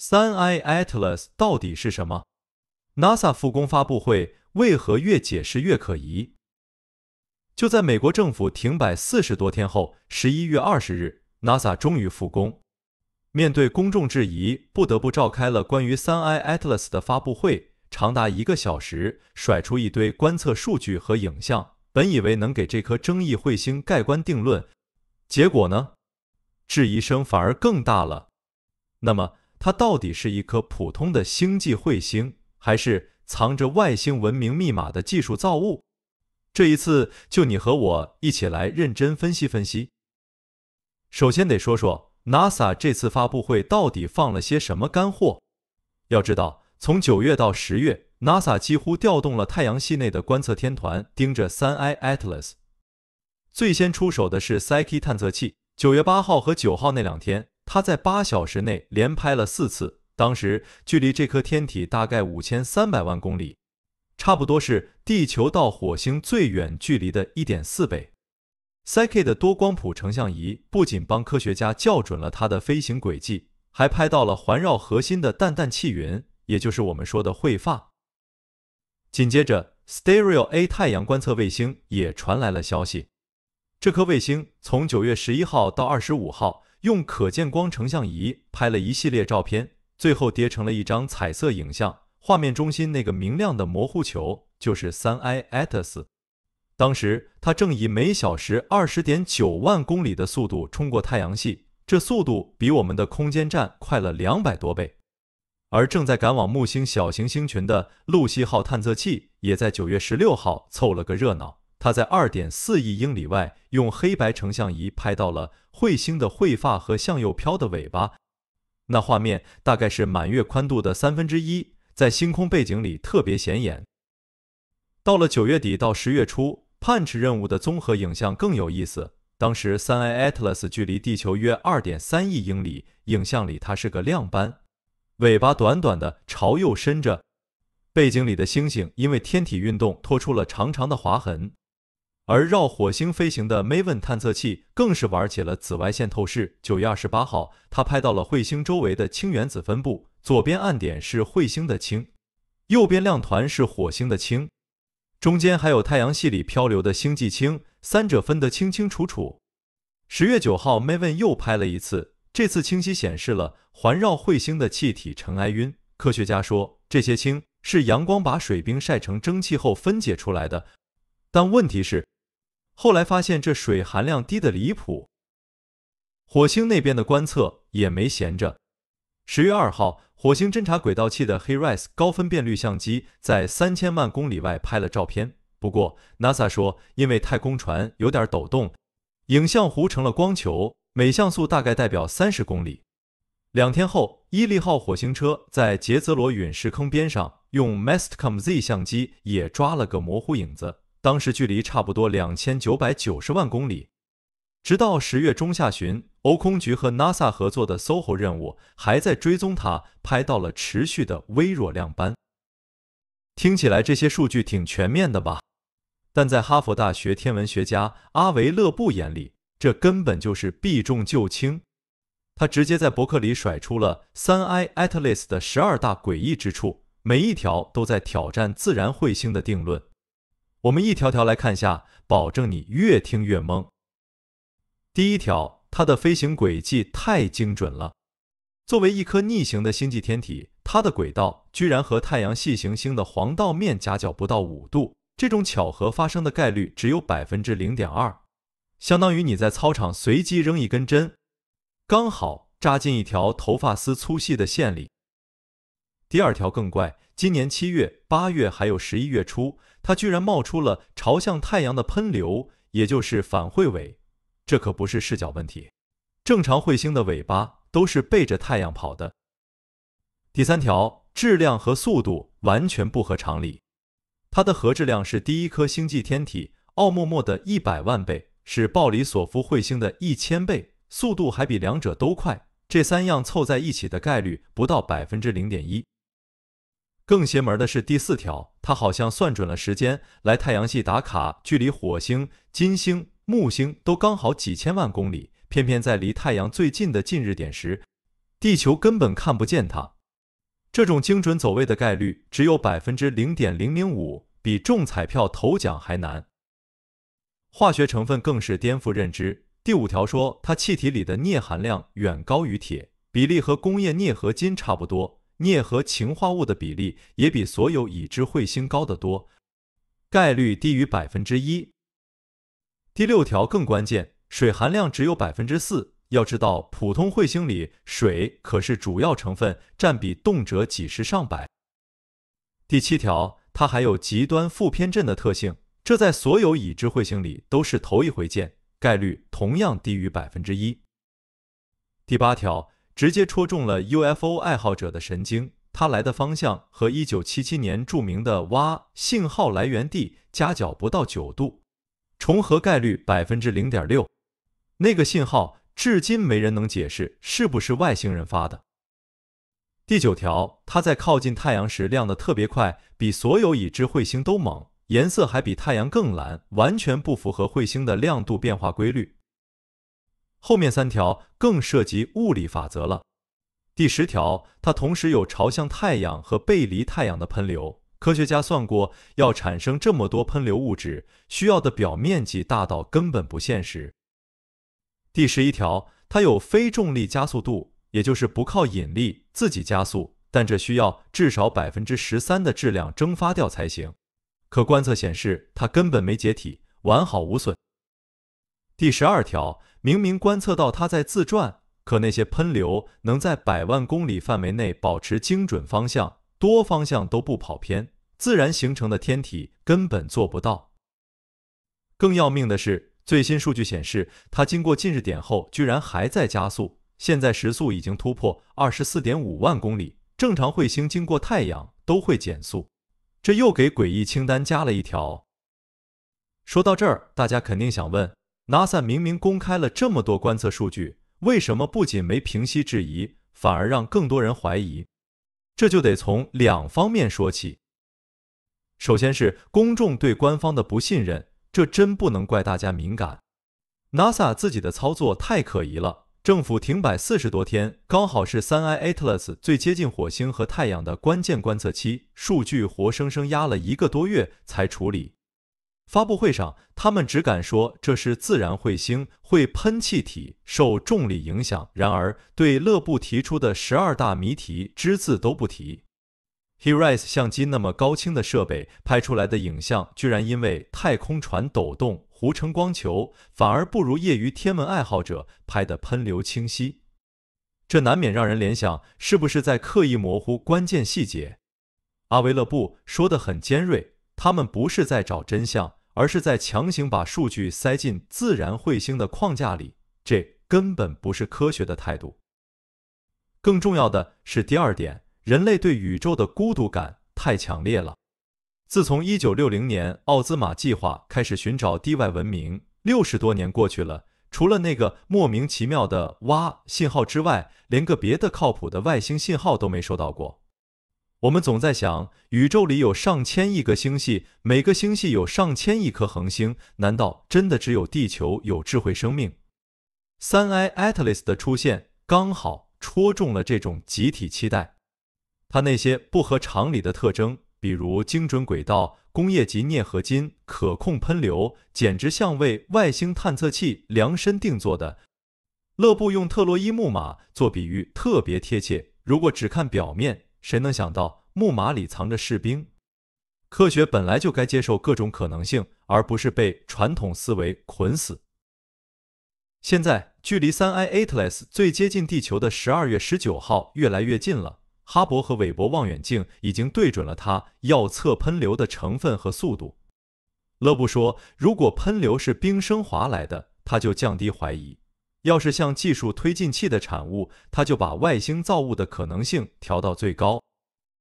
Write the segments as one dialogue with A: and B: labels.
A: 三 I Atlas 到底是什么？NASA 复工发布会为何越解释越可疑？就在美国政府停摆四十多天后，十一月二十日，NASA 终于复工。面对公众质疑，不得不召开了关于三 I Atlas 的发布会，长达一个小时，甩出一堆观测数据和影像。本以为能给这颗争议彗星盖棺定论，结果呢？质疑声反而更大了。那么？它到底是一颗普通的星际彗星，还是藏着外星文明密码的技术造物？这一次，就你和我一起来认真分析分析。首先得说说 NASA 这次发布会到底放了些什么干货。要知道，从九月到十月，NASA 几乎调动了太阳系内的观测天团盯着三 i Atlas。最先出手的是 Psyche 探测器，九月八号和九号那两天。他在八小时内连拍了四次，当时距离这颗天体大概五千三百万公里，差不多是地球到火星最远距离的一点四倍。Sek 的多光谱成像仪不仅帮科学家校准了它的飞行轨迹，还拍到了环绕核心的淡淡气云，也就是我们说的彗发。紧接着，Stereo A 太阳观测卫星也传来了消息，这颗卫星从九月十一号到二十五号。用可见光成像仪拍了一系列照片，最后叠成了一张彩色影像。画面中心那个明亮的模糊球，就是三 i a t u s 当时它正以每小时二十点九万公里的速度冲过太阳系，这速度比我们的空间站快了两百多倍。而正在赶往木星小行星群的“路西号”探测器，也在九月十六号凑了个热闹。他在二点四亿英里外用黑白成像仪拍到了彗星的彗发和向右飘的尾巴，那画面大概是满月宽度的三分之一，在星空背景里特别显眼。到了九月底到十月初，PUNCH 任务的综合影像更有意思。当时三 A Atlas 距离地球约二点三亿英里，影像里它是个亮斑，尾巴短短的朝右伸着，背景里的星星因为天体运动拖出了长长的划痕。而绕火星飞行的 MAVEN 探测器更是玩起了紫外线透视。九月二十八号，它拍到了彗星周围的氢原子分布，左边暗点是彗星的氢，右边亮团是火星的氢，中间还有太阳系里漂流的星际氢，三者分得清清楚楚。十月九号，MAVEN 又拍了一次，这次清晰显示了环绕彗星的气体尘埃晕。科学家说，这些氢是阳光把水冰晒成蒸汽后分解出来的，但问题是。后来发现这水含量低得离谱。火星那边的观测也没闲着。十月二号，火星侦察轨道器的 HiRISE 高分辨率相机在三千万公里外拍了照片。不过 NASA 说，因为太空船有点抖动，影像糊成了光球，每像素大概代表三十公里。两天后，伊利号火星车在杰泽罗陨石坑边上用 Mastcam-Z 相机也抓了个模糊影子。当时距离差不多两千九百九十万公里，直到十月中下旬，欧空局和 NASA 合作的 SOHO 任务还在追踪它，拍到了持续的微弱亮斑。听起来这些数据挺全面的吧？但在哈佛大学天文学家阿维勒布眼里，这根本就是避重就轻。他直接在博客里甩出了三 I Atlas 的十二大诡异之处，每一条都在挑战自然彗星的定论。我们一条条来看下，保证你越听越懵。第一条，它的飞行轨迹太精准了。作为一颗逆行的星际天体，它的轨道居然和太阳系行星的黄道面夹角不到五度，这种巧合发生的概率只有百分之零点二，相当于你在操场随机扔一根针，刚好扎进一条头发丝粗细的线里。第二条更怪，今年七月、八月还有十一月初。它居然冒出了朝向太阳的喷流，也就是反彗尾，这可不是视角问题。正常彗星的尾巴都是背着太阳跑的。第三条，质量和速度完全不合常理。它的核质量是第一颗星际天体奥陌陌的一百万倍，是鲍里索夫彗星的一千倍，速度还比两者都快。这三样凑在一起的概率不到百分之零点一。更邪门的是第四条。他好像算准了时间来太阳系打卡，距离火星、金星、木星都刚好几千万公里，偏偏在离太阳最近的近日点时，地球根本看不见它。这种精准走位的概率只有百分之零点零零五，比中彩票头奖还难。化学成分更是颠覆认知。第五条说，它气体里的镍含量远高于铁，比例和工业镍合金差不多。镍和氰化物的比例也比所有已知彗星高得多，概率低于百分之一。第六条更关键，水含量只有百分之四。要知道，普通彗星里水可是主要成分，占比动辄几十上百。第七条，它还有极端负偏振的特性，这在所有已知彗星里都是头一回见，概率同样低于百分之一。第八条。直接戳中了 UFO 爱好者的神经。它来的方向和1977年著名的蛙信号来源地夹角不到九度，重合概率百分之零点六。那个信号至今没人能解释是不是外星人发的。第九条，它在靠近太阳时亮得特别快，比所有已知彗星都猛，颜色还比太阳更蓝，完全不符合彗星的亮度变化规律。后面三条更涉及物理法则了。第十条，它同时有朝向太阳和背离太阳的喷流。科学家算过，要产生这么多喷流物质，需要的表面积大到根本不现实。第十一条，它有非重力加速度，也就是不靠引力自己加速，但这需要至少百分之十三的质量蒸发掉才行。可观测显示，它根本没解体，完好无损。第十二条。明明观测到它在自转，可那些喷流能在百万公里范围内保持精准方向，多方向都不跑偏，自然形成的天体根本做不到。更要命的是，最新数据显示，它经过近日点后居然还在加速，现在时速已经突破二十四点五万公里。正常彗星经过太阳都会减速，这又给诡异清单加了一条。说到这儿，大家肯定想问。NASA 明明公开了这么多观测数据，为什么不仅没平息质疑，反而让更多人怀疑？这就得从两方面说起。首先是公众对官方的不信任，这真不能怪大家敏感。NASA 自己的操作太可疑了，政府停摆四十多天，刚好是三 I Atlas 最接近火星和太阳的关键观测期，数据活生生压了一个多月才处理。发布会上，他们只敢说这是自然彗星会喷气体受重力影响，然而对勒布提出的十二大谜题只字都不提。h e r i s e 相机那么高清的设备拍出来的影像，居然因为太空船抖动糊成光球，反而不如业余天文爱好者拍的喷流清晰。这难免让人联想，是不是在刻意模糊关键细节？阿维勒布说的很尖锐，他们不是在找真相。而是在强行把数据塞进自然彗星的框架里，这根本不是科学的态度。更重要的是第二点，人类对宇宙的孤独感太强烈了。自从一九六零年奥兹玛计划开始寻找地外文明，六十多年过去了，除了那个莫名其妙的“哇”信号之外，连个别的靠谱的外星信号都没收到过。我们总在想，宇宙里有上千亿个星系，每个星系有上千亿颗恒星，难道真的只有地球有智慧生命？三 I Atlas 的出现刚好戳中了这种集体期待。它那些不合常理的特征，比如精准轨道、工业级镍合金、可控喷流，简直像为外星探测器量身定做的。勒布用特洛伊木马做比喻特别贴切。如果只看表面，谁能想到木马里藏着士兵？科学本来就该接受各种可能性，而不是被传统思维捆死。现在距离三 I Atlas 最接近地球的十二月十九号越来越近了，哈勃和韦伯望远镜已经对准了它，要测喷流的成分和速度。勒布说，如果喷流是冰升华来的，他就降低怀疑。要是像技术推进器的产物，它就把外星造物的可能性调到最高。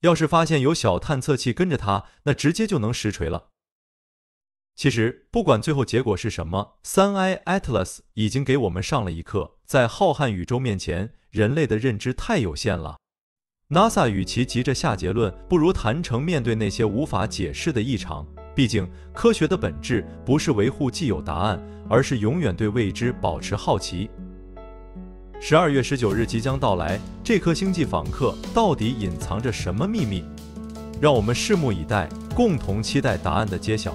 A: 要是发现有小探测器跟着它，那直接就能实锤了。其实不管最后结果是什么，三 I Atlas 已经给我们上了一课：在浩瀚宇宙面前，人类的认知太有限了。NASA 与其急着下结论，不如坦诚面对那些无法解释的异常。毕竟，科学的本质不是维护既有答案，而是永远对未知保持好奇。十二月十九日即将到来，这颗星际访客到底隐藏着什么秘密？让我们拭目以待，共同期待答案的揭晓。